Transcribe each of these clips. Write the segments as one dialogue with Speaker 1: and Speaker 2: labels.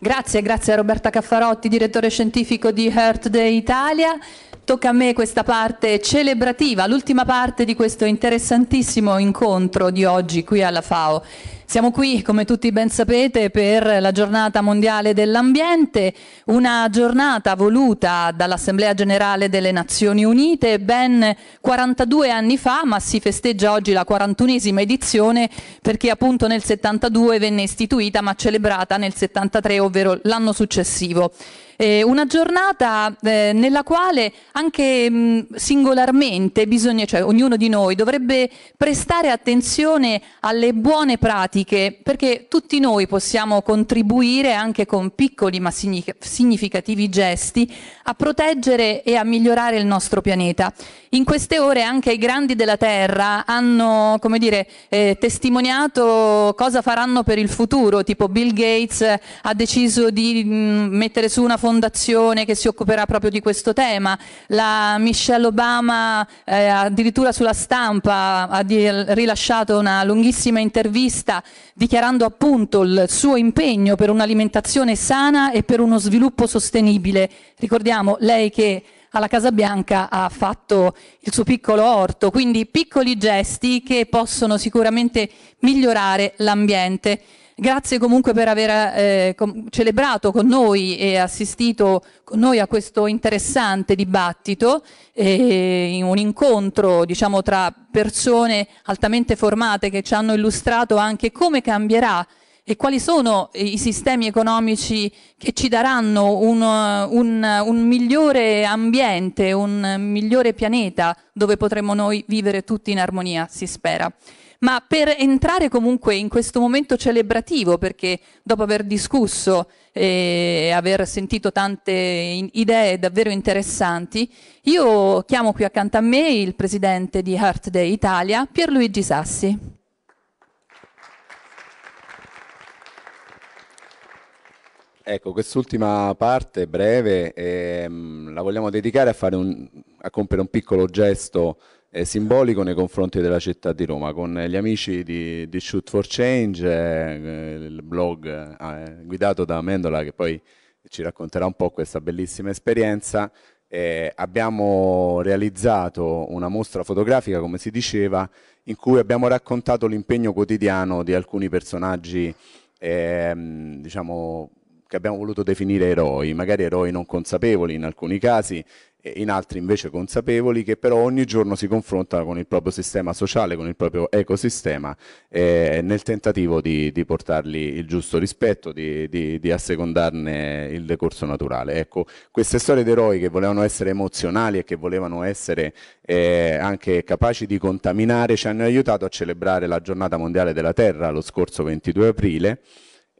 Speaker 1: Grazie, grazie a Roberta Caffarotti, direttore scientifico di Heart Day Italia. Tocca a me questa parte celebrativa, l'ultima parte di questo interessantissimo incontro di oggi qui alla FAO. Siamo qui, come tutti ben sapete, per la giornata mondiale dell'ambiente, una giornata voluta dall'Assemblea generale delle Nazioni Unite ben 42 anni fa, ma si festeggia oggi la 41esima edizione perché appunto nel 72 venne istituita ma celebrata nel 73, ovvero l'anno successivo eh, una giornata eh, nella quale anche mh, mm, singolarmente bisogna, cioè ognuno di noi dovrebbe prestare attenzione alle buone pratiche perché tutti noi possiamo contribuire anche con piccoli ma significativi gesti a proteggere e a migliorare il nostro pianeta. In queste ore anche i grandi della Terra hanno come dire, eh, testimoniato cosa faranno per il futuro, tipo Bill Gates eh, ha deciso di mh, mm, mettere su una fondazione fondazione che si occuperà proprio di questo tema, la Michelle Obama eh, addirittura sulla stampa ha rilasciato una lunghissima intervista dichiarando appunto il suo impegno per un'alimentazione sana e per uno sviluppo sostenibile. Ricordiamo lei che alla Casa Bianca ha fatto il suo piccolo orto, quindi piccoli gesti che possono sicuramente migliorare l'ambiente. Grazie comunque per aver eh, celebrato con noi e assistito con noi a questo interessante dibattito, eh, un incontro diciamo, tra persone altamente formate che ci hanno illustrato anche come cambierà e quali sono i sistemi economici che ci daranno un, un, un, migliore ambiente, un migliore pianeta dove potremo noi vivere tutti in armonia, si spera ma per entrare comunque in questo momento celebrativo, perché dopo aver discusso e eh, aver sentito tante idee davvero interessanti, io chiamo qui accanto a me il presidente di Heart Day Italia, Pierluigi Sassi.
Speaker 2: Ecco, quest'ultima parte breve ehm, la vogliamo dedicare a, un, a compiere un piccolo gesto simbolico nei confronti della città di Roma con gli amici di, di Shoot for Change, eh, il blog ah, eh, guidato da Mendola che poi ci racconterà un po' questa bellissima esperienza. Eh, abbiamo realizzato una mostra fotografica, come si diceva, in cui abbiamo raccontato l'impegno quotidiano di alcuni personaggi, ehm, diciamo, che abbiamo voluto definire eroi, magari eroi non consapevoli in alcuni casi, in altri invece consapevoli che però ogni giorno si confrontano con il proprio sistema sociale, con il proprio ecosistema eh, nel tentativo di, di, portargli il giusto rispetto, di, di, di, assecondarne il decorso naturale. Ecco, queste storie d'eroi che volevano essere emozionali e che volevano essere eh, anche capaci di contaminare ci hanno aiutato a celebrare la giornata mondiale della Terra lo scorso 22 aprile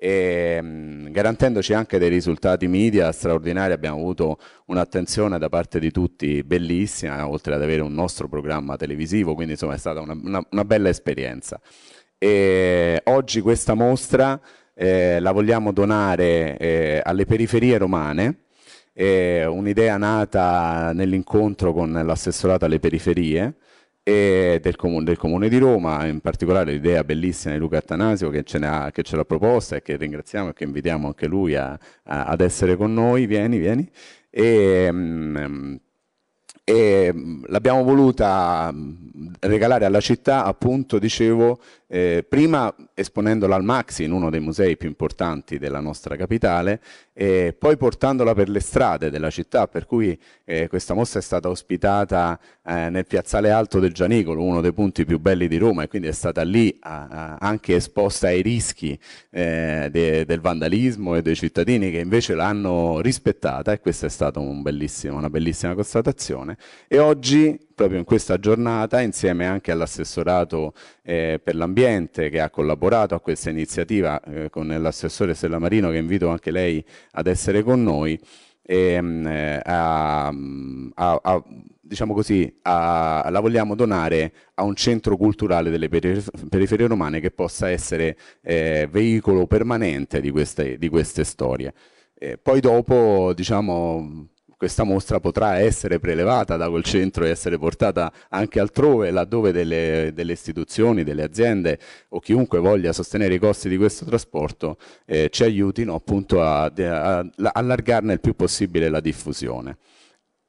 Speaker 2: e mm, garantendoci anche dei risultati media straordinari abbiamo avuto un'attenzione da parte di tutti bellissima oltre ad avere un nostro programma televisivo quindi insomma è stata una, una, una bella esperienza e oggi questa mostra eh, la vogliamo donare eh, alle periferie romane eh, un'idea nata nell'incontro con l'assessorato alle periferie e del, com- del, Comune di Roma, in particolare l'idea bellissima di Luca Attanasio che ce, ha, che ce l'ha proposta e che ringraziamo e che invitiamo anche lui a, a, ad essere con noi, vieni, vieni. E, mm, e mm, l'abbiamo voluta mm, regalare alla città, appunto, dicevo, eh, prima esponendola al Maxi in uno dei musei più importanti della nostra capitale e poi portandola per le strade della città, per cui eh, questa mostra è stata ospitata eh, nel piazzale alto del Gianicolo, uno dei punti più belli di Roma e quindi è stata lì a, a, anche esposta ai rischi eh, de, del vandalismo e dei cittadini che invece l'hanno rispettata e questa è stata un una bellissima constatazione e oggi proprio in questa giornata insieme anche all'assessorato eh, per l'ambiente Ambiente che ha collaborato a questa iniziativa eh, con l'assessore Stella Marino che invito anche lei ad essere con noi e, ehm, eh, a, a, a, diciamo così, la vogliamo donare a un centro culturale delle periferie romane che possa essere eh, veicolo permanente di queste, di queste storie. Eh, poi dopo diciamo, questa mostra potrà essere prelevata da quel centro e essere portata anche altrove, laddove delle, delle istituzioni, delle aziende o chiunque voglia sostenere i costi di questo trasporto eh, ci aiutino appunto a, a, allargarne il più possibile la diffusione.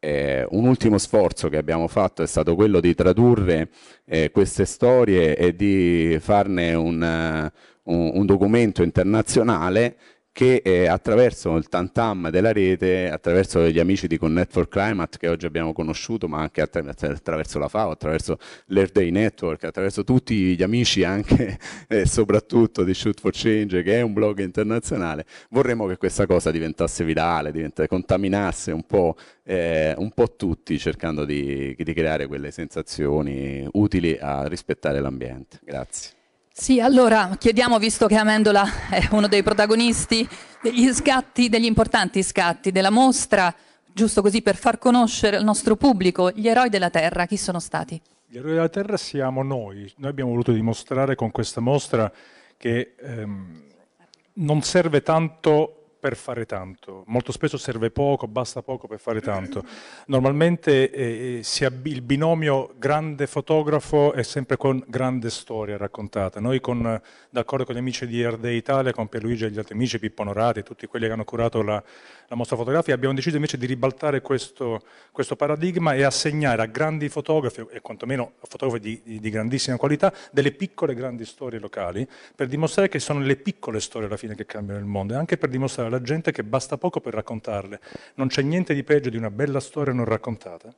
Speaker 2: Eh, un ultimo sforzo che abbiamo fatto è stato quello di tradurre eh, queste storie e di farne un, un, un documento internazionale che eh, attraverso il tantam della rete, attraverso gli amici di Connect for Climate che oggi abbiamo conosciuto, ma anche attra attraverso la FAO, attraverso l'Earth Day Network, attraverso tutti gli amici anche e eh, soprattutto di Shoot for Change, che è un blog internazionale, vorremmo che questa cosa diventasse virale, diventasse, contaminasse un po', eh, un po tutti cercando di, di creare quelle sensazioni utili a rispettare l'ambiente. Grazie.
Speaker 1: Sì, allora chiediamo, visto che Amendola è uno dei protagonisti, degli scatti, degli importanti scatti della mostra, giusto così per far conoscere al nostro pubblico gli eroi della Terra, chi sono stati?
Speaker 3: Gli eroi della Terra siamo noi, noi abbiamo voluto dimostrare con questa mostra che ehm, non serve tanto per fare tanto, molto spesso serve poco, basta poco per fare tanto. Normalmente eh, eh il binomio grande fotografo è sempre con grande storia raccontata. Noi con, d'accordo con gli amici di Erde Italia, con Pierluigi e gli altri amici, Pippo Norati, tutti quelli che hanno curato la, la mostra fotografica, abbiamo deciso invece di ribaltare questo, questo paradigma e assegnare a grandi fotografi, e quantomeno a fotografi di, di, grandissima qualità, delle piccole grandi storie locali, per dimostrare che sono le piccole storie alla fine che cambiano il mondo, e anche per dimostrare alla gente che basta poco per raccontarle. Non c'è niente di peggio di una bella storia non raccontata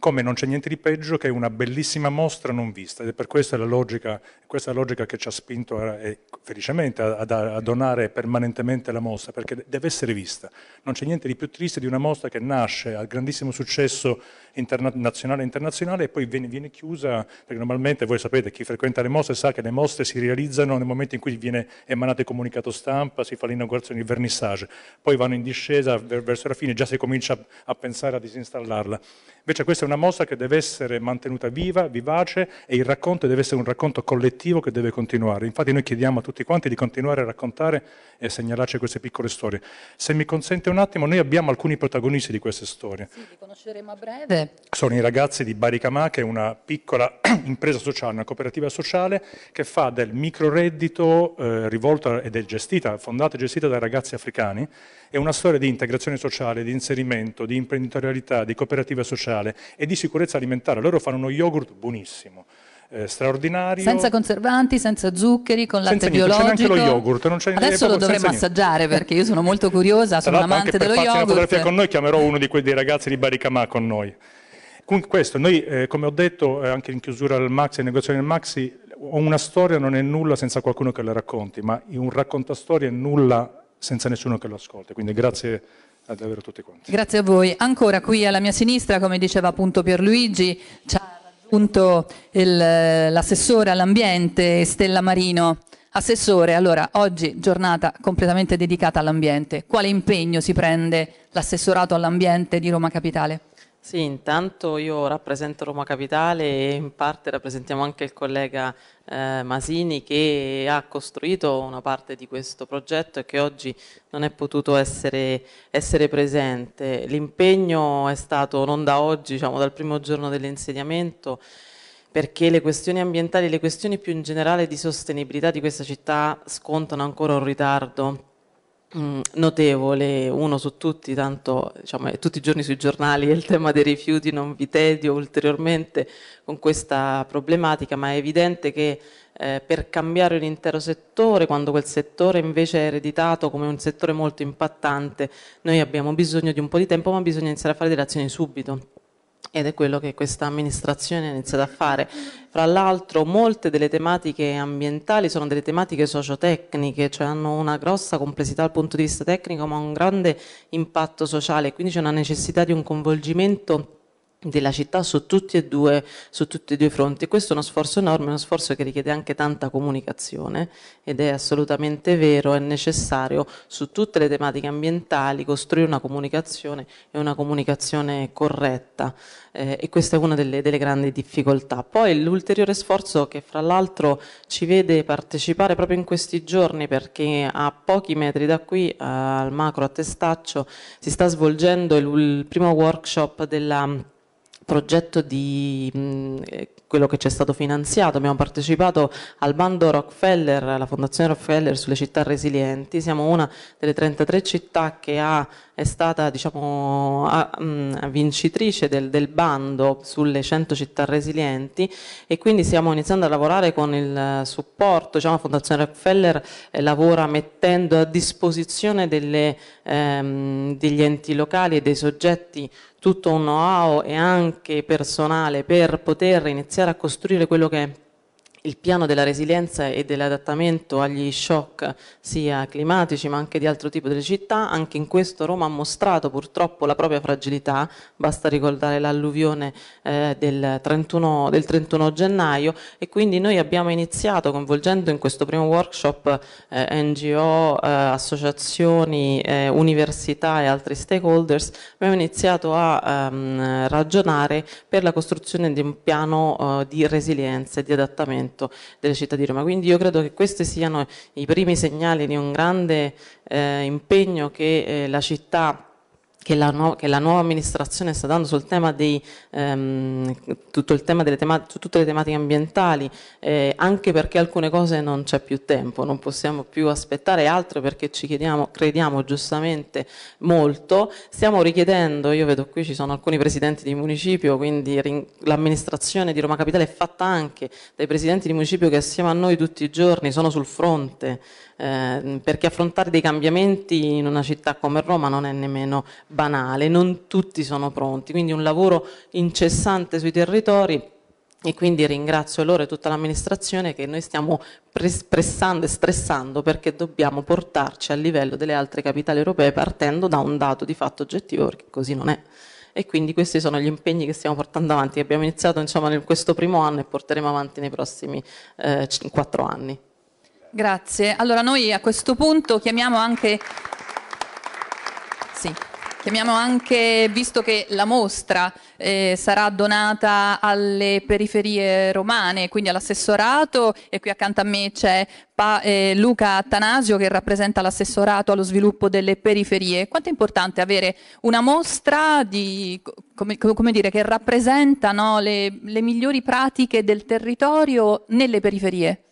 Speaker 3: come non c'è niente di peggio che una bellissima mostra non vista, ed è per questa la logica, questa la logica che ci ha spinto a, e, felicemente a, a, donare permanentemente la mostra, perché deve essere vista. Non c'è niente di più triste di una mostra che nasce al grandissimo successo interna nazionale e internazionale e poi viene, viene, chiusa, perché normalmente voi sapete, chi frequenta le mostre sa che le mostre si realizzano nel momento in cui viene emanato il comunicato stampa, si fa l'inaugurazione, il vernissage, poi vanno in discesa verso la fine, già si comincia a pensare a disinstallarla. Invece questa è una mossa che deve essere mantenuta viva, vivace e il racconto deve essere un racconto collettivo che deve continuare. Infatti noi chiediamo a tutti quanti di continuare a raccontare e a segnalarci queste piccole storie. Se mi consente un attimo, noi abbiamo alcuni protagonisti di queste storie. Sì, li conosceremo
Speaker 1: a breve.
Speaker 3: Sono i ragazzi di Baricamà, che è una piccola impresa sociale, una cooperativa sociale che fa del microreddito eh, rivolto ed è gestita, fondata e gestita da ragazzi africani. È una storia di integrazione sociale, di inserimento, di imprenditorialità, di cooperativa sociale e di sicurezza alimentare. Loro fanno uno yogurt buonissimo. Eh, straordinario. Senza
Speaker 1: conservanti, senza zuccheri, con latte senza niente, biologico. C'è neanche lo yogurt.
Speaker 3: Non c'è Adesso lo dovremmo assaggiare
Speaker 1: perché io sono molto curiosa, sono amante dello yogurt. Se una fotografia con
Speaker 3: noi chiamerò uno di quei, ragazzi di Baricamà con noi. comunque questo, noi eh, come ho detto eh, anche in chiusura del Maxi, in negoziazione del Maxi, una storia non è nulla senza qualcuno che la racconti, ma un raccontastorie è nulla senza nessuno che lo ascolti. Quindi grazie davvero tutti quanti.
Speaker 1: Grazie a voi. Ancora qui alla mia sinistra, come diceva appunto Pierluigi, ci ha raggiunto l'assessore all'ambiente Stella Marino. Assessore, allora oggi giornata completamente dedicata all'ambiente. Quale impegno si prende l'assessorato all'ambiente di Roma Capitale?
Speaker 4: Sì, intanto io rappresento Roma Capitale e in parte rappresentiamo anche il collega eh, Masini che ha costruito una parte di questo progetto e che oggi non è potuto essere, essere presente. L'impegno è stato non da oggi, diciamo dal primo giorno dell'insediamento, perché le questioni ambientali e le questioni più in generale di sostenibilità di questa città scontano ancora un ritardo Mm, notevole, uno su tutti, tanto diciamo, tutti i giorni sui giornali il tema dei rifiuti, non vi tedio ulteriormente con questa problematica, ma è evidente che eh, per cambiare un intero settore, quando quel settore invece è ereditato come un settore molto impattante, noi abbiamo bisogno di un po' di tempo, ma bisogna iniziare a fare delle azioni subito ed è quello che questa amministrazione ha iniziato a fare. Fra l'altro molte delle tematiche ambientali sono delle tematiche sociotecniche, cioè hanno una grossa complessità dal punto di vista tecnico ma un grande impatto sociale, quindi c'è una necessità di un coinvolgimento della città su tutti, e due, su tutti e due fronti. Questo è uno sforzo enorme, uno sforzo che richiede anche tanta comunicazione ed è assolutamente vero, è necessario su tutte le tematiche ambientali costruire una comunicazione e una comunicazione corretta eh, e questa è una delle, delle grandi difficoltà. Poi l'ulteriore sforzo che fra l'altro ci vede partecipare proprio in questi giorni perché a pochi metri da qui al macro a Testaccio si sta svolgendo il, il primo workshop della progetto di mm, eh, quello che ci è stato finanziato, abbiamo partecipato al bando Rockefeller, alla fondazione Rockefeller sulle città resilienti, siamo una delle 33 città che ha, è stata diciamo, a, mh, mm, vincitrice del, del, bando sulle 100 città resilienti e quindi stiamo iniziando a lavorare con il supporto, diciamo, la fondazione Rockefeller eh, lavora mettendo a disposizione delle, ehm, degli enti locali e dei soggetti tutto un know-how e anche personale per poter iniziare a costruire quello che il piano della resilienza e dell'adattamento agli shock sia climatici ma anche di altro tipo delle città, anche in questo Roma ha mostrato purtroppo la propria fragilità, basta ricordare l'alluvione eh, del, 31, del 31 gennaio e quindi noi abbiamo iniziato coinvolgendo in questo primo workshop eh, NGO, eh, associazioni, eh, università e altri stakeholders, abbiamo iniziato a ehm, ragionare per la costruzione di un piano eh, di resilienza e di adattamento miglioramento delle città di Roma. Quindi io credo che questi siano i primi segnali di un grande eh, impegno che eh, la città che la, no, che la, nuova amministrazione sta dando sul tema dei, ehm, tutto il tema delle tematiche, tutte le tematiche ambientali, eh, anche perché alcune cose non c'è più tempo, non possiamo più aspettare altro perché ci chiediamo, crediamo giustamente molto. Stiamo richiedendo, io vedo qui ci sono alcuni presidenti di municipio, quindi l'amministrazione di Roma Capitale è fatta anche dai presidenti di municipio che assieme a noi tutti i giorni sono sul fronte Ehm, perché affrontare dei cambiamenti in una città come Roma non è nemmeno banale, non tutti sono pronti, quindi un lavoro incessante sui territori e quindi ringrazio loro e tutta l'amministrazione che noi stiamo pressando e stressando perché dobbiamo portarci al livello delle altre capitali europee partendo da un dato di fatto oggettivo perché così non è e quindi questi sono gli impegni che stiamo portando avanti che abbiamo iniziato insomma in questo primo anno e porteremo avanti nei prossimi eh, quattro anni.
Speaker 1: Grazie. Allora noi a questo punto chiamiamo anche... Sì. Chiamiamo anche, visto che la mostra eh, sarà donata alle periferie romane, quindi all'assessorato, e qui accanto a me c'è pa, eh, Luca Attanasio che rappresenta l'assessorato allo sviluppo delle periferie. Quanto è importante avere una mostra di, come, come dire, che rappresenta no, le, le migliori pratiche del territorio nelle periferie?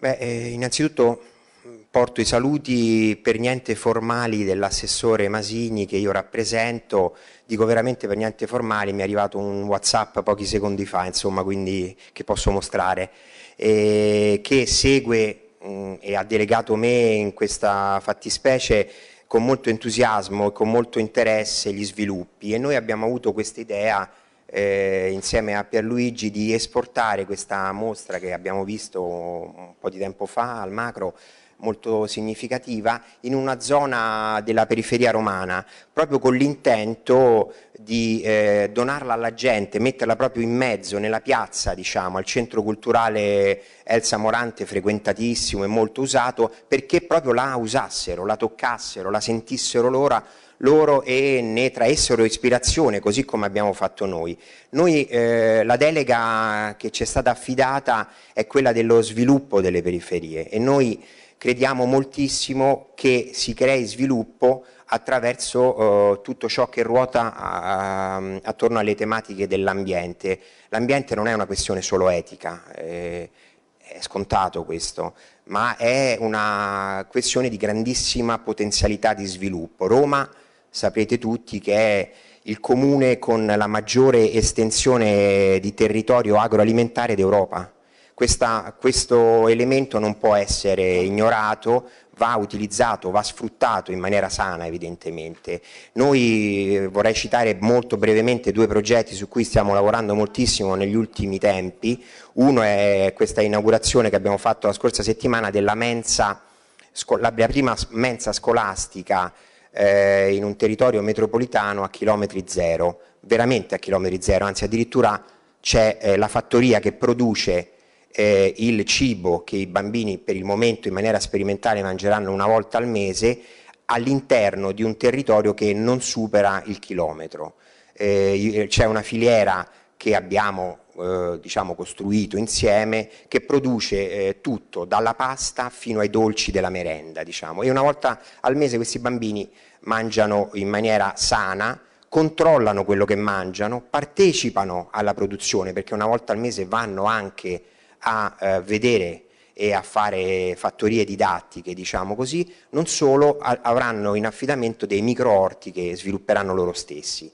Speaker 5: Beh, eh, innanzitutto mm, porto i saluti per niente formali dell'assessore Masini che io rappresento, dico veramente per niente formali, mi è arrivato un Whatsapp pochi secondi fa, insomma, quindi che posso mostrare, eh, che segue mh, mm, e ha delegato me in questa fattispecie con molto entusiasmo e con molto interesse gli sviluppi e noi abbiamo avuto questa idea eh, insieme a Pierluigi di esportare questa mostra che abbiamo visto un po' di tempo fa al macro molto significativa in una zona della periferia romana, proprio con l'intento di eh, donarla alla gente, metterla proprio in mezzo, nella piazza, diciamo, al centro culturale Elsa Morante, frequentatissimo e molto usato, perché proprio la usassero, la toccassero, la sentissero loro loro e ne traessero ispirazione, così come abbiamo fatto noi. Noi eh, la delega che ci è stata affidata è quella dello sviluppo delle periferie e noi crediamo moltissimo che si crei sviluppo attraverso eh, tutto ciò che ruota a, a, attorno alle tematiche dell'ambiente. L'ambiente non è una questione solo etica, eh, è scontato questo, ma è una questione di grandissima potenzialità di sviluppo. Roma Sapete tutti che è il comune con la maggiore estensione di territorio agroalimentare d'Europa. questo elemento non può essere ignorato, va utilizzato, va sfruttato in maniera sana evidentemente. Noi eh, vorrei citare molto brevemente due progetti su cui stiamo lavorando moltissimo negli ultimi tempi. Uno è questa inaugurazione che abbiamo fatto la scorsa settimana della mensa, la prima mensa scolastica eh, in un territorio metropolitano a chilometri zero, veramente a chilometri zero, anzi addirittura c'è eh, la fattoria che produce eh, il cibo che i bambini per il momento in maniera sperimentale mangeranno una volta al mese all'interno di un territorio che non supera il chilometro. Eh, c'è una filiera che abbiamo eh, diciamo costruito insieme che produce eh, tutto dalla pasta fino ai dolci della merenda diciamo. e una volta al mese questi bambini mangiano in maniera sana controllano quello che mangiano partecipano alla produzione perché una volta al mese vanno anche a eh, vedere e a fare fattorie didattiche, diciamo così, non solo avranno in affidamento dei microorti che svilupperanno loro stessi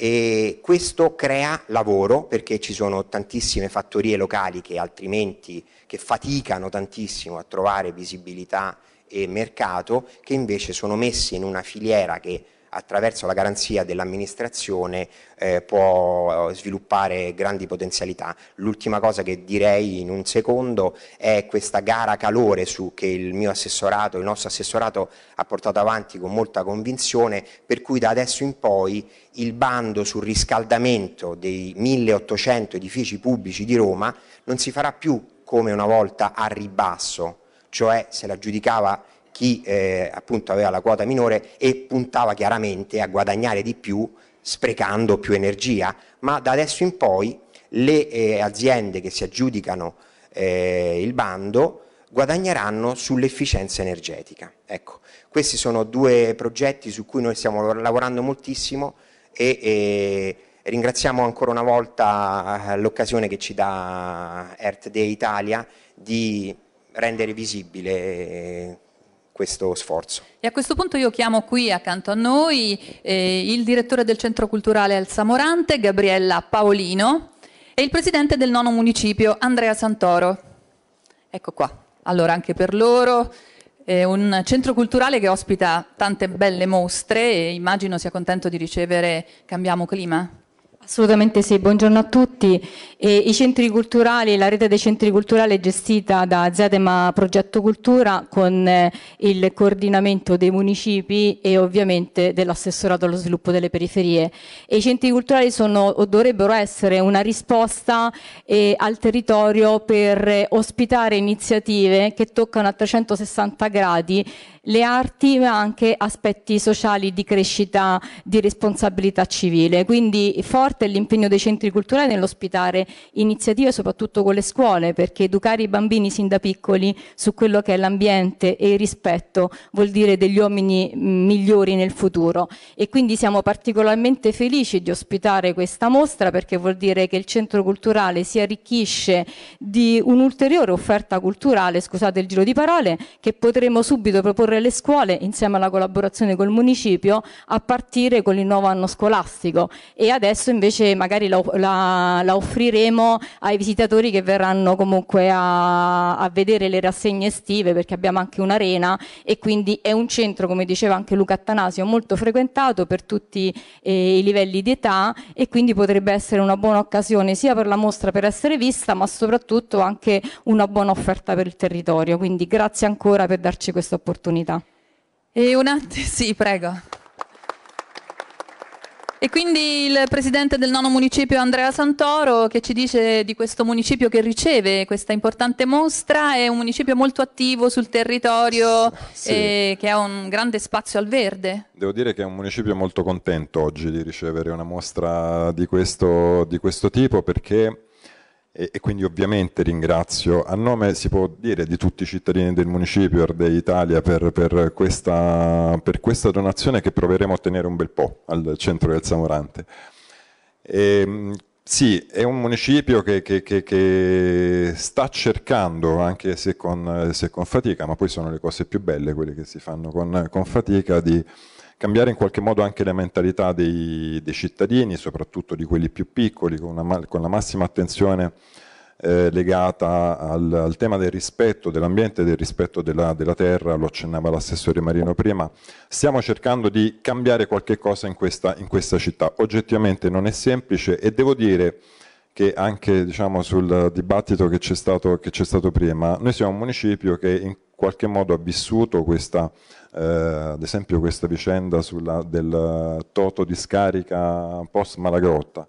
Speaker 5: e questo crea lavoro perché ci sono tantissime fattorie locali che altrimenti che faticano tantissimo a trovare visibilità e mercato che invece sono messi in una filiera che attraverso la garanzia dell'amministrazione eh, può eh, sviluppare grandi potenzialità. L'ultima cosa che direi in un secondo è questa gara calore su che il mio assessorato, il nostro assessorato ha portato avanti con molta convinzione, per cui da adesso in poi il bando sul riscaldamento dei 1800 edifici pubblici di Roma non si farà più come una volta a ribasso, cioè se la giudicava chi eh, appunto aveva la quota minore e puntava chiaramente a guadagnare di più sprecando più energia, ma da adesso in poi le eh, aziende che si aggiudicano eh, il bando guadagneranno sull'efficienza energetica. Ecco, questi sono due progetti su cui noi stiamo lavorando moltissimo e, e ringraziamo ancora una volta eh, l'occasione che ci dà Earth Day Italia di rendere visibile questo sforzo.
Speaker 1: E a questo punto io chiamo qui accanto a noi eh, il direttore del Centro Culturale al Samorante, Gabriella Paolino, e il presidente del nono municipio, Andrea Santoro. Ecco qua. Allora, anche per loro è un centro culturale che ospita tante belle mostre e immagino sia contento di ricevere Cambiamo Clima.
Speaker 6: Assolutamente sì, buongiorno a tutti. E I centri culturali, la rete dei centri culturali è gestita da Zetema Progetto Cultura con eh, il coordinamento dei municipi e ovviamente dell'assessorato allo sviluppo delle periferie. E I centri culturali sono o dovrebbero essere una risposta eh, al territorio per eh, ospitare iniziative che toccano a 360 gradi le arti ma anche aspetti sociali di crescita, di responsabilità civile. Quindi forti forte è l'impegno dei centri culturali nell'ospitare iniziative soprattutto con le scuole, perché educare i bambini sin da piccoli su quello che è l'ambiente e il rispetto vuol dire degli uomini mm, migliori nel futuro. E quindi siamo particolarmente felici di ospitare questa mostra perché vuol dire che il centro culturale si arricchisce di un'ulteriore offerta culturale, scusate il giro di parole, che potremo subito proporre alle scuole insieme alla collaborazione col municipio a partire con il nuovo anno scolastico. E adesso invece invece magari la, la, la offriremo ai visitatori che verranno comunque a, a, vedere le rassegne estive perché abbiamo anche un'arena e quindi è un centro, come diceva anche Luca Attanasio, molto frequentato per tutti eh, i livelli di età e quindi potrebbe essere una buona occasione sia per la mostra per essere vista ma soprattutto anche una buona offerta per il territorio. Quindi grazie ancora per darci questa opportunità. E un attimo, sì, prego.
Speaker 1: E quindi il presidente del nono municipio Andrea Santoro che ci dice di questo municipio che riceve questa importante mostra, è un municipio molto attivo sul territorio sì. e eh, che ha un grande spazio al verde.
Speaker 7: Devo dire che è un municipio molto contento oggi di ricevere una mostra di questo, di questo tipo perché e, e, quindi ovviamente ringrazio a nome, si può dire, di tutti i cittadini del municipio Ardei Italia per, per, questa, per questa donazione che proveremo a ottenere un bel po' al centro del Samorante. E, ehm, sì, è un municipio che, che, che, che sta cercando, anche se con, se con, fatica, ma poi sono le cose più belle, quelle che si fanno con, con fatica, di cambiare in qualche modo anche le mentalità dei, dei cittadini, soprattutto di quelli più piccoli, con, una, con la massima attenzione eh, legata al, al, tema del rispetto dell'ambiente e del rispetto della, della, terra, lo accennava l'assessore Marino prima, stiamo cercando di cambiare qualche cosa in questa, in questa città. Oggettivamente non è semplice e devo dire che anche diciamo, sul dibattito che c'è, stato, che c'è stato prima, noi siamo un municipio che in qualche modo ha vissuto questa, eh, ad esempio questa vicenda sulla, del Toto di scarica post Malagrotta.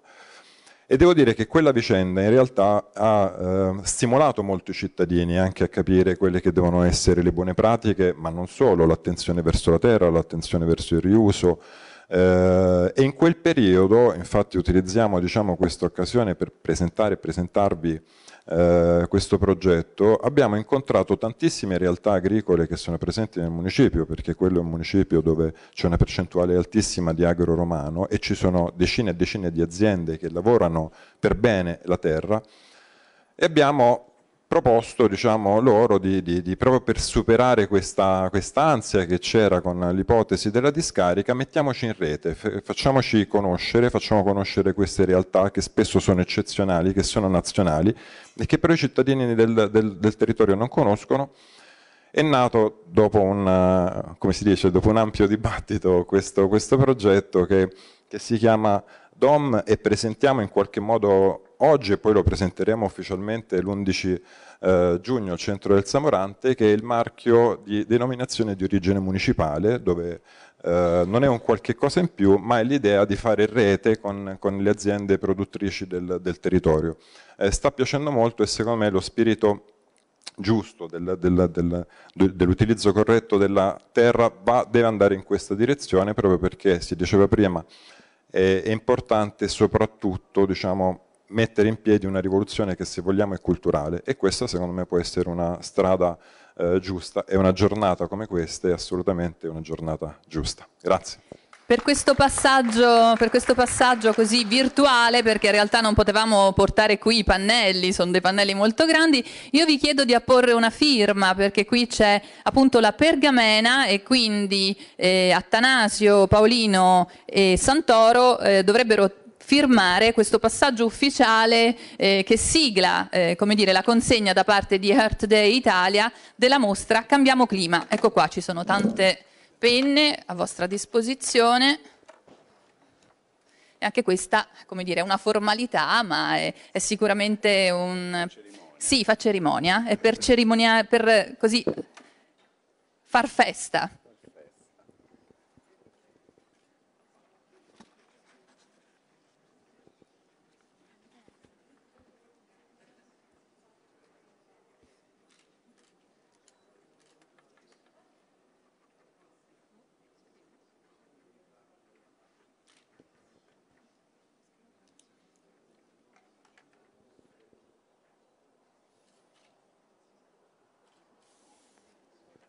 Speaker 7: E devo dire che quella vicenda in realtà ha eh, stimolato molto i cittadini anche a capire quelle che devono essere le buone pratiche, ma non solo, l'attenzione verso la terra, l'attenzione verso il riuso. Eh, e in quel periodo, infatti, utilizziamo diciamo, questa occasione per presentare e presentarvi eh, questo progetto, abbiamo incontrato tantissime realtà agricole che sono presenti nel municipio, perché quello è un municipio dove c'è una percentuale altissima di agro romano e ci sono decine e decine di aziende che lavorano per bene la terra e abbiamo proposto diciamo, loro di, di, di, proprio per superare questa quest ansia che c'era con l'ipotesi della discarica, mettiamoci in rete, facciamoci conoscere, facciamo conoscere queste realtà che spesso sono eccezionali, che sono nazionali e che però i cittadini del, del, del territorio non conoscono. È nato dopo un, dice, dopo un ampio dibattito questo, questo progetto che, che si chiama DOM e presentiamo in qualche modo oggi e poi lo presenteremo ufficialmente l'11 eh, giugno al centro del Samorante, che è il marchio di denominazione di origine municipale, dove eh, non è un qualche cosa in più, ma è l'idea di fare rete con, con le aziende produttrici del, del territorio. Eh, sta piacendo molto e secondo me lo spirito giusto, del, del, del, dell'utilizzo corretto della terra va, deve andare in questa direzione proprio perché, si diceva prima, è, è importante soprattutto diciamo, mettere in piedi una rivoluzione che se vogliamo è culturale e questa secondo me può essere una strada eh, giusta e una giornata come questa è assolutamente una giornata giusta. Grazie.
Speaker 1: Per questo, per questo, passaggio, così virtuale, perché in realtà non potevamo portare qui i pannelli, sono dei pannelli molto grandi, io vi chiedo di apporre una firma, perché qui c'è appunto la pergamena e quindi eh, Attanasio, Paolino e Santoro eh, dovrebbero firmare questo passaggio ufficiale eh, che sigla eh, dire, la consegna da parte di Earth Day Italia della mostra Cambiamo Clima. Ecco qua, ci sono tante penne a vostra disposizione. E anche questa, come dire, è una formalità, ma è, è sicuramente un... Cerimonia. Sì, fa cerimonia, è per, cerimonia, per così far festa.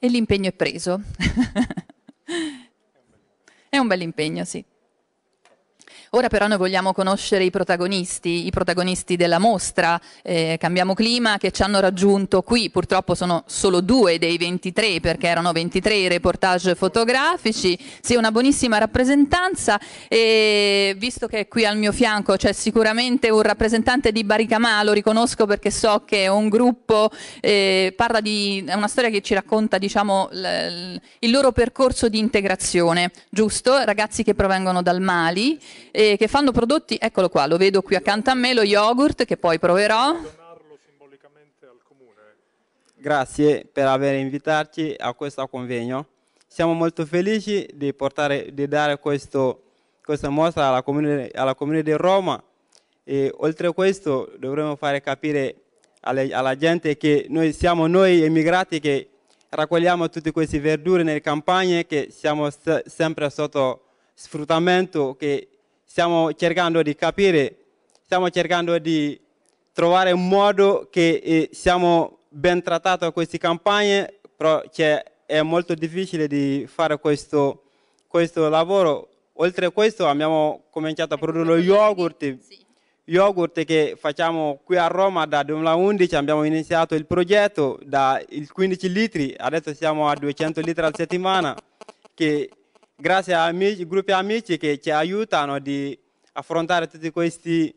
Speaker 1: e l'impegno è preso. è un bel impegno, sì. Ora però noi vogliamo conoscere i protagonisti, i protagonisti della mostra eh, Cambiamo Clima che ci hanno raggiunto qui, purtroppo sono solo due dei 23 perché erano 23 i reportage fotografici, sì una buonissima rappresentanza e visto che qui al mio fianco c'è sicuramente un rappresentante di Baricamà, lo riconosco perché so che è un gruppo, eh, parla di, è una storia che ci racconta diciamo il loro percorso di integrazione, giusto? Ragazzi che provengono dal Mali eh, che fanno prodotti, eccolo qua, lo vedo qui accanto a me, lo yogurt che poi proverò.
Speaker 8: Grazie per aver invitaci a questo convegno. Siamo molto felici di, portare, di dare questo, questa mostra alla comune, alla comune di Roma e oltre a questo dovremmo fare capire alle, alla gente che noi siamo noi emigrati che raccogliamo tutte queste verdure nelle campagne, che siamo sempre sotto sfruttamento, che stiamo cercando di capire, stiamo cercando di trovare un modo che eh, siamo ben trattati a queste campagne, però è molto difficile di fare questo, questo, lavoro. Oltre a questo abbiamo cominciato a ecco, produrre yogurt, yogurt che facciamo qui a Roma dal 2011, abbiamo iniziato il progetto da 15 litri, adesso siamo a 200 litri alla settimana, che grazie a amici, gruppi amici che ci aiutano di affrontare tutti questi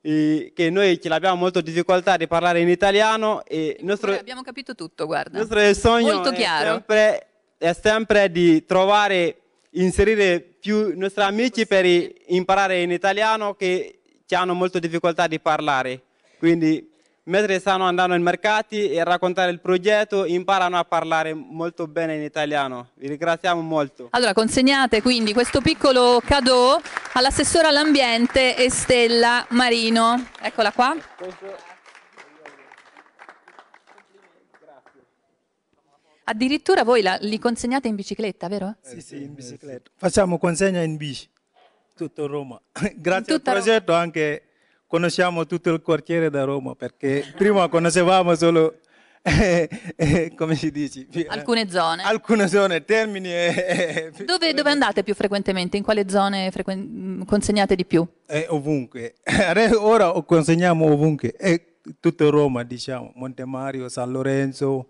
Speaker 8: eh, che noi ce l'abbiamo molto difficoltà di parlare in italiano e nostro, abbiamo
Speaker 1: capito tutto, guarda. Il nostro sogno è
Speaker 8: sempre, è sempre di trovare inserire più i nostri amici per imparare in italiano che ci hanno molto difficoltà di parlare. Quindi mentre stanno andando ai mercati e raccontare il progetto, imparano a parlare molto bene in italiano. Vi ringraziamo molto.
Speaker 1: Allora, consegnate quindi questo piccolo cadeau all'assessore all'ambiente Estella Marino. Eccola qua. Addirittura voi la, li consegnate in bicicletta, vero?
Speaker 8: Sì, sì, in bicicletta. Facciamo consegna in bici, tutto Roma. Grazie al progetto Roma. anche conosciamo tutto il quartiere da Roma, perché prima conoscevamo solo, eh, eh, come si dice? Alcune zone. Alcune zone, termini. Eh,
Speaker 1: dove, dove, andate più frequentemente? In quale zone frequen- mm, consegnate di più?
Speaker 8: Eh, ovunque. Ora consegniamo ovunque. Eh, tutta Roma, diciamo, Montemario, San Lorenzo,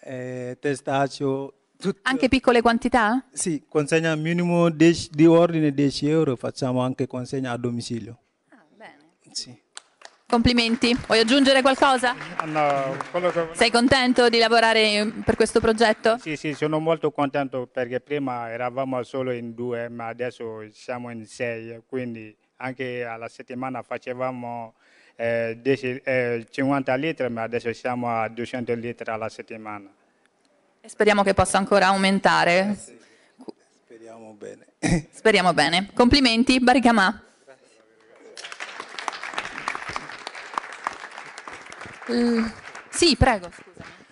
Speaker 8: eh, Testaccio, tutto. Anche
Speaker 1: piccole quantità?
Speaker 8: Sì, consegna minimo 10, di ordine 10 euro, facciamo anche consegna a domicilio.
Speaker 1: Complimenti. Vuoi aggiungere qualcosa? Ah, no, che... Sei contento di lavorare per questo
Speaker 8: progetto? Sì, sì, sono molto contento perché prima eravamo solo in due, ma adesso siamo in sei, quindi anche alla settimana facevamo eh, 10, eh, 50 litri, ma adesso siamo a 200 litri alla settimana.
Speaker 1: E speriamo che possa ancora aumentare. Eh sì, speriamo bene. Speriamo bene. Complimenti, Baricamà. Mm. Sì, prego.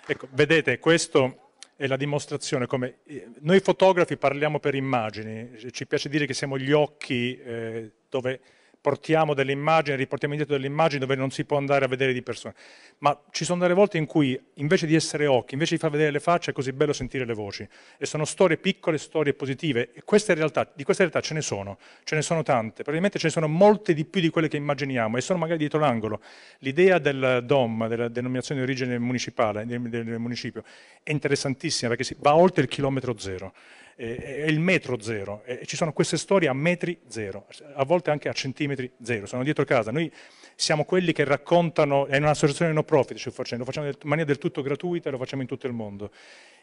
Speaker 3: Ecco, vedete, questa è la dimostrazione come eh, noi fotografi parliamo per immagini, ci piace dire che siamo gli occhi eh, dove portiamo delle immagini, riportiamo indietro delle immagini dove non si può andare a vedere di persona. Ma ci sono delle volte in cui invece di essere occhi, invece di far vedere le facce, è così bello sentire le voci. E sono storie piccole, storie positive. E queste realtà, di queste realtà ce ne sono, ce ne sono tante. Probabilmente ce ne sono molte di più di quelle che immaginiamo e sono magari dietro l'angolo. L'idea del DOM, della denominazione di origine municipale, del, del municipio, è interessantissima perché va oltre il chilometro zero. Eh, è il metro zero, e eh, ci sono queste storie a metri zero, a volte anche a centimetri zero, sono dietro casa. Noi siamo quelli che raccontano, è un'associazione no profit, cioè facendo, lo facciamo in maniera del tutto gratuita e lo facciamo in tutto il mondo.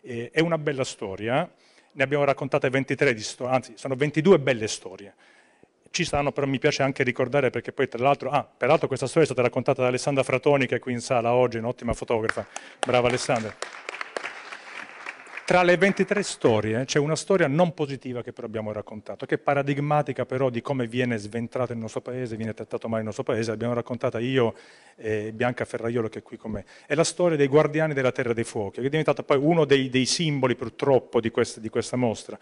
Speaker 3: Eh, è una bella storia, ne abbiamo raccontate 23, di sto- anzi sono 22 belle storie. Ci stanno, però mi piace anche ricordare perché poi tra l'altro, ah, peraltro questa storia è stata raccontata da Alessandra Fratoni che è qui in sala oggi, un'ottima fotografa. Brava Alessandra. Tra le 23 storie eh, c'è una storia non positiva che però abbiamo raccontato, che è paradigmatica però di come viene sventrato il nostro paese, viene trattato male il nostro paese, l'abbiamo raccontata io e Bianca Ferraiolo che è qui con me. È la storia dei guardiani della Terra dei Fuochi, che è diventata poi uno dei, dei simboli purtroppo di questa, di questa mostra.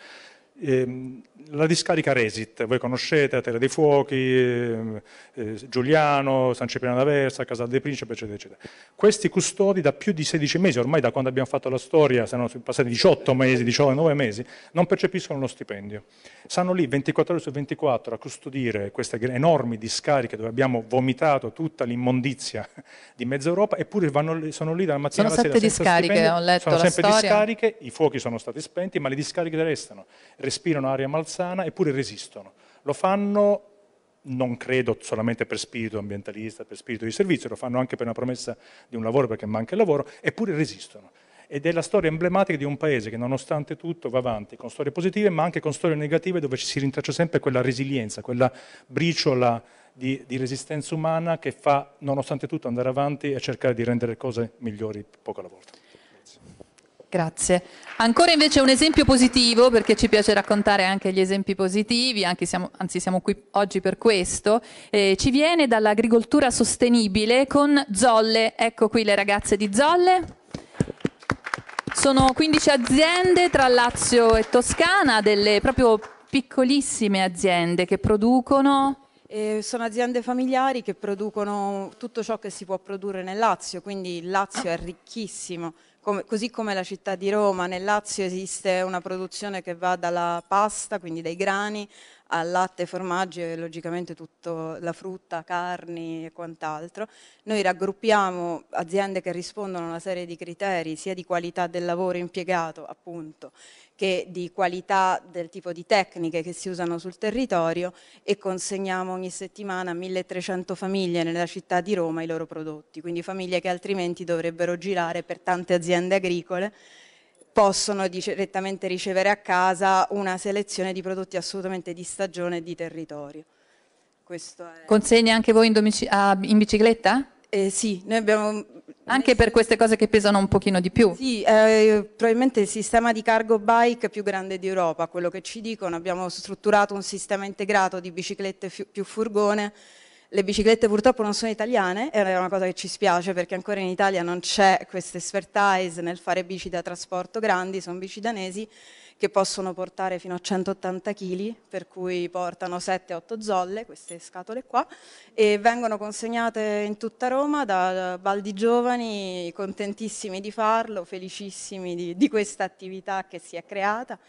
Speaker 3: Ehm, la discarica Resit, voi conoscete, Terra dei Fuochi, ehm, eh, Giuliano, San Cipriano d'Aversa, Casal dei Principe, eccetera, eccetera. Questi custodi da più di 16 mesi, ormai da quando abbiamo fatto la storia, sono passati 18 mesi, 19 mesi, non percepiscono lo stipendio. Stanno lì 24 ore su 24 a custodire queste enormi discariche dove abbiamo vomitato tutta l'immondizia di mezza Europa, eppure vanno, sono lì dalla mattina sono alla sera. Sono sette discariche, ho letto sono la storia. discariche, i fuochi sono stati spenti, ma le discariche restano respirano aria malsana eppure resistono. Lo fanno, non credo solamente per spirito ambientalista, per spirito di servizio, lo fanno anche per una promessa di un lavoro perché manca il lavoro, eppure resistono. Ed è la storia emblematica di un paese che nonostante tutto va avanti con storie positive ma anche con storie negative dove ci si rintraccia sempre quella resilienza, quella briciola di, di resistenza umana che fa nonostante tutto andare avanti e cercare di rendere cose migliori poco alla volta.
Speaker 9: Grazie.
Speaker 1: Ancora invece un esempio positivo, perché ci piace raccontare anche gli esempi positivi, siamo, anzi siamo qui oggi per questo, eh, ci viene dall'agricoltura sostenibile con Zolle. Ecco qui le ragazze di Zolle. Sono 15 aziende tra Lazio e Toscana, delle proprio piccolissime aziende che producono...
Speaker 9: Eh, sono aziende familiari che producono tutto ciò che si può produrre nel Lazio, quindi il Lazio è ricchissimo come, così come la città di Roma, nel Lazio esiste una produzione che va dalla pasta, quindi dai grani, al latte, formaggi e logicamente tutta la frutta, carni e quant'altro. Noi raggruppiamo aziende che rispondono a una serie di criteri sia di qualità del lavoro impiegato appunto che di qualità del tipo di tecniche che si usano sul territorio e consegniamo ogni settimana a 1300 famiglie nella città di Roma i loro prodotti, quindi famiglie che altrimenti dovrebbero girare per tante aziende agricole possono direttamente ricevere a casa una selezione di prodotti assolutamente di stagione e di territorio. È...
Speaker 1: Consegne anche voi in, domici- a, in bicicletta?
Speaker 9: Eh, sì, noi abbiamo...
Speaker 1: Anche per queste cose che pesano un pochino di più?
Speaker 9: Sì, eh, probabilmente il sistema di cargo bike più grande d'Europa, quello che ci dicono, abbiamo strutturato un sistema integrato di biciclette più furgone le biciclette purtroppo non sono italiane, è una cosa che ci spiace perché ancora in Italia non c'è questa expertise nel fare bici da trasporto grandi, sono bici danesi che possono portare fino a 180 kg, per cui portano 7-8 zolle, queste scatole qua, e vengono consegnate in tutta Roma da Val di giovani contentissimi di farlo, felicissimi di, di questa attività che si è creata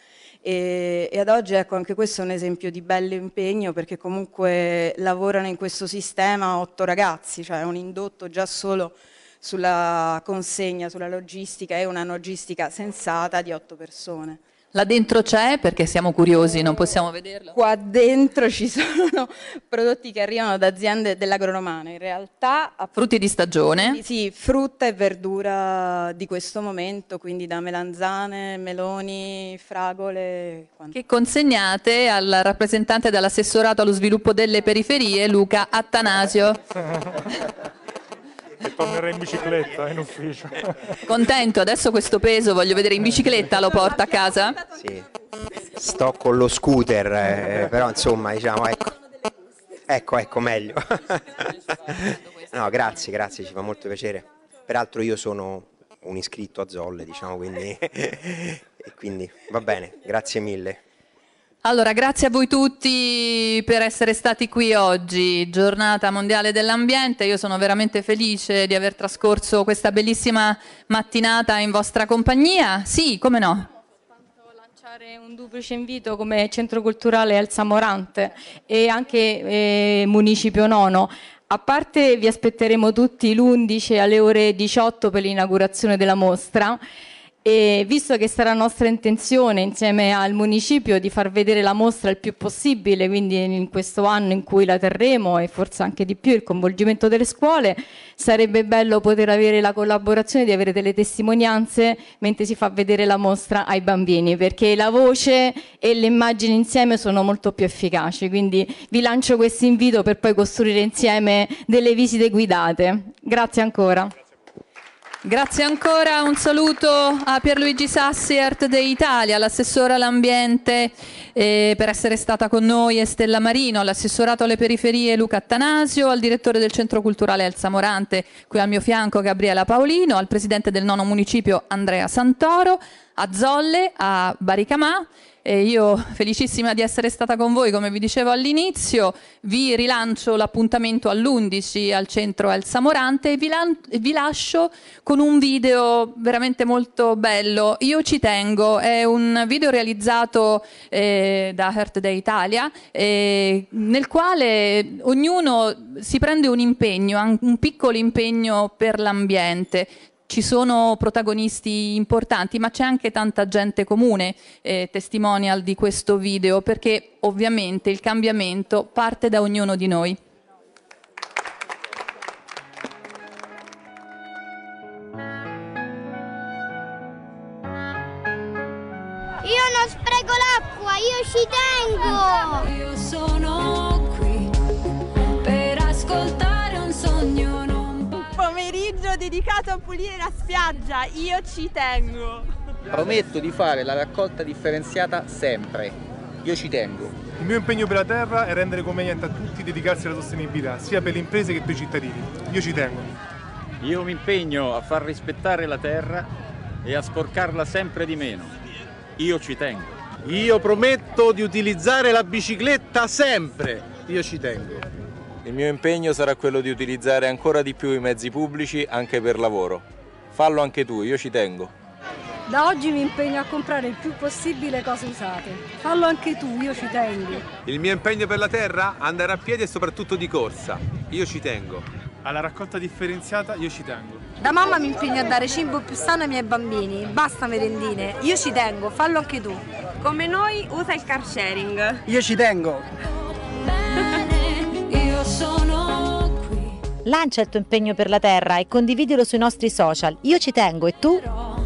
Speaker 9: e, e ad oggi ecco anche questo è un esempio di bello impegno perché comunque lavorano in questo sistema 8 ragazzi, cioè un indotto già solo sulla consegna, sulla logistica e una logistica sensata di otto persone.
Speaker 1: Là dentro c'è, perché siamo curiosi, non possiamo
Speaker 9: vederlo. Qua dentro ci sono prodotti che arrivano da aziende dell'agronomano, in realtà... Frutti di
Speaker 1: stagione?
Speaker 9: Sì, frutta e verdura di questo momento, quindi da melanzane, meloni, fragole...
Speaker 1: Che consegnate al rappresentante dell'assessorato allo sviluppo delle periferie, Luca Attanasio.
Speaker 3: e tornerò in bicicletta in ufficio.
Speaker 1: Contento, adesso questo peso voglio vedere in bicicletta lo porta a casa?
Speaker 5: Sì, sto con lo scooter, eh, però insomma diciamo ecco, ecco, ecco meglio. No, grazie, grazie, ci fa molto piacere. Peraltro io sono un iscritto a Zolle, diciamo, quindi, e quindi va bene, grazie mille.
Speaker 1: Allora, grazie a voi tutti per essere stati qui oggi, giornata mondiale dell'ambiente. Io sono veramente felice di aver trascorso questa bellissima mattinata in vostra compagnia. Sì, come no?
Speaker 6: un duplice invito come centro culturale Elsa Morante e anche eh, Municipio Nono. A parte vi aspetteremo tutti l'11 alle ore 18 per l'inaugurazione della mostra. E visto che sarà nostra intenzione insieme al municipio di far vedere la mostra il più possibile, quindi in questo anno in cui la terremo e forse anche di più il coinvolgimento delle scuole, sarebbe bello poter avere la collaborazione di avere delle testimonianze mentre si fa vedere la mostra ai bambini, perché la voce e le immagini insieme sono molto più efficaci. Quindi vi lancio questo invito per poi costruire insieme delle visite guidate. Grazie ancora.
Speaker 1: Grazie ancora, un saluto a Pierluigi Sassi, Art Day Italia, l'assessora all'ambiente eh, per essere stata con noi Estella Marino, all'assessorato alle periferie Luca Attanasio, al direttore del centro culturale Elsa Morante, qui al mio fianco Gabriela Paolino, al presidente del nono municipio Andrea Santoro, a Zolle, a Baricamà. E io felicissima di essere stata con voi, come vi dicevo all'inizio, vi rilancio l'appuntamento all'11 al centro Elsa Morante e vi, vi, lascio con un video veramente molto bello. Io ci tengo, è un video realizzato eh, da Heart Day Italia, eh, nel quale ognuno si prende un impegno, un piccolo impegno per l'ambiente ci sono protagonisti importanti, ma c'è anche tanta gente comune eh, testimonial di questo video, perché ovviamente il cambiamento parte da ognuno di noi.
Speaker 7: Io
Speaker 6: non spreco l'acqua, io ci tengo! Io
Speaker 9: sono dedicato a pulire la spiaggia, io ci tengo.
Speaker 5: Prometto di fare la raccolta differenziata sempre, io ci tengo.
Speaker 3: Il mio impegno per la terra è rendere conveniente a tutti dedicarsi alla sostenibilità, sia per le imprese che per i cittadini. Io ci tengo.
Speaker 2: Io mi impegno a far rispettare la terra e a sporcarla sempre di meno. Io ci tengo. Io prometto di utilizzare la bicicletta sempre. Io ci tengo. Il mio impegno sarà quello di utilizzare ancora di più i mezzi pubblici anche per lavoro. Fallo anche tu, io ci tengo.
Speaker 6: Da oggi mi impegno a comprare il più possibile cose usate. Fallo anche tu, io ci tengo.
Speaker 2: Il mio impegno per la terra? Andare a piedi e soprattutto di corsa. Io ci tengo. Alla raccolta differenziata io ci tengo.
Speaker 9: Da mamma mi impegno a dare cibo più sano ai miei bambini. Basta merendine. Io ci tengo, fallo anche tu. Come noi usa il car sharing.
Speaker 5: Io ci tengo. Lancia il tuo impegno per la
Speaker 6: terra e condividilo sui nostri social. Io ci tengo e tu?